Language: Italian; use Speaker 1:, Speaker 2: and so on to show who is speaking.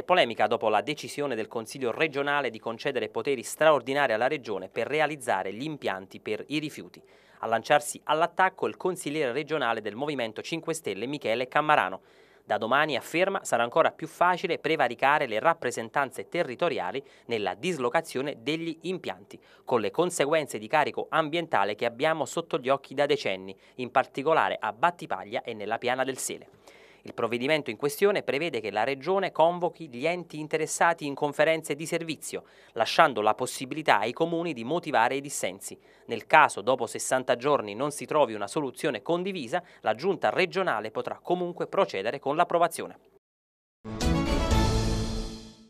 Speaker 1: È polemica dopo la decisione del Consiglio regionale di concedere poteri straordinari alla Regione per realizzare gli impianti per i rifiuti. A lanciarsi all'attacco il consigliere regionale del Movimento 5 Stelle Michele Cammarano. Da domani, afferma, sarà ancora più facile prevaricare le rappresentanze territoriali nella dislocazione degli impianti, con le conseguenze di carico ambientale che abbiamo sotto gli occhi da decenni, in particolare a Battipaglia e nella piana del Sele. Il provvedimento in questione prevede che la Regione convochi gli enti interessati in conferenze di servizio, lasciando la possibilità ai comuni di motivare i dissensi. Nel caso dopo 60 giorni non si trovi una soluzione condivisa, la Giunta regionale potrà comunque procedere con l'approvazione.